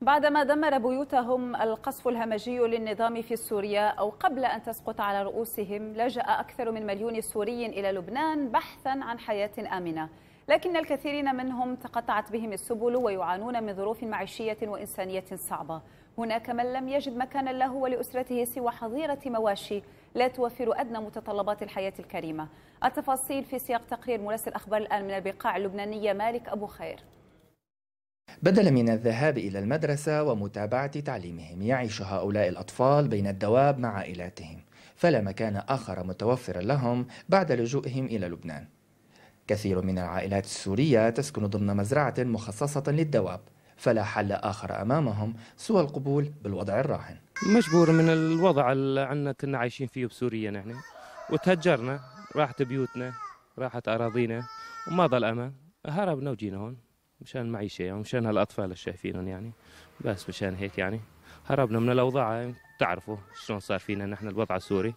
بعدما دمر بيوتهم القصف الهمجي للنظام في سوريا أو قبل أن تسقط على رؤوسهم لجأ أكثر من مليون سوري إلى لبنان بحثا عن حياة آمنة لكن الكثيرين منهم تقطعت بهم السبل ويعانون من ظروف معيشية وإنسانية صعبة هناك من لم يجد مكانا له ولأسرته سوى حظيرة مواشي لا توفر أدنى متطلبات الحياة الكريمة التفاصيل في سياق تقرير مراسل أخبار الآن من البقاع اللبنانية مالك أبو خير بدلا من الذهاب إلى المدرسة ومتابعة تعليمهم يعيش هؤلاء الأطفال بين الدواب مع عائلاتهم فلا مكان آخر متوفر لهم بعد لجوئهم إلى لبنان كثير من العائلات السورية تسكن ضمن مزرعة مخصصة للدواب فلا حل آخر أمامهم سوى القبول بالوضع الراهن مجبور من الوضع اللي عنا كنا عايشين فيه بسوريا نحن وتهجرنا راحت بيوتنا راحت أراضينا وما ضل أمان هربنا وجينا هون مشان المعيشة يعني مشان هالأطفال اللي شايفينهم يعني بس مشان هيك يعني هربنا من الأوضاع تعرفوا شلون صار فينا نحن الوضع السوري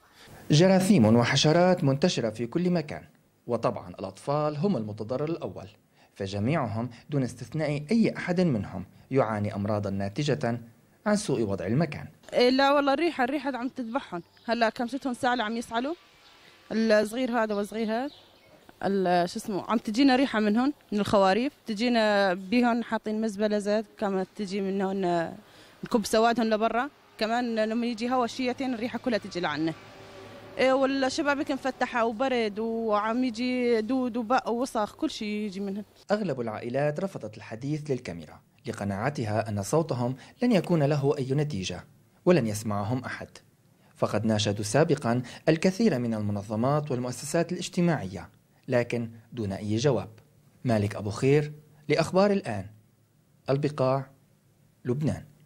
جراثيم وحشرات منتشرة في كل مكان وطبعا الأطفال هم المتضرر الأول فجميعهم دون استثناء أي أحد منهم يعاني أمراضا ناتجة عن سوء وضع المكان إيه، لا والله الريحة الريحة عم تذبحهم هلا ستهم ساعة عم يسعلوا الصغير هذا والصغير هذا شو اسمه عم تجينا ريحه منهم من الخواريف تجينا بيهم حاطين مزبله زيت كانت تجي منهم نكب سوادهم لبرا كمان لما يجي هوا شيتين الريحه كلها تجي لعنا إيه، والشبابيك مفتحه وبرد وعم يجي دود وبق ووسخ كل شيء يجي منهم اغلب العائلات رفضت الحديث للكاميرا لقناعتها ان صوتهم لن يكون له اي نتيجه ولن يسمعهم احد فقد ناشدوا سابقا الكثير من المنظمات والمؤسسات الاجتماعيه لكن دون أي جواب مالك أبو خير لأخبار الآن البقاع لبنان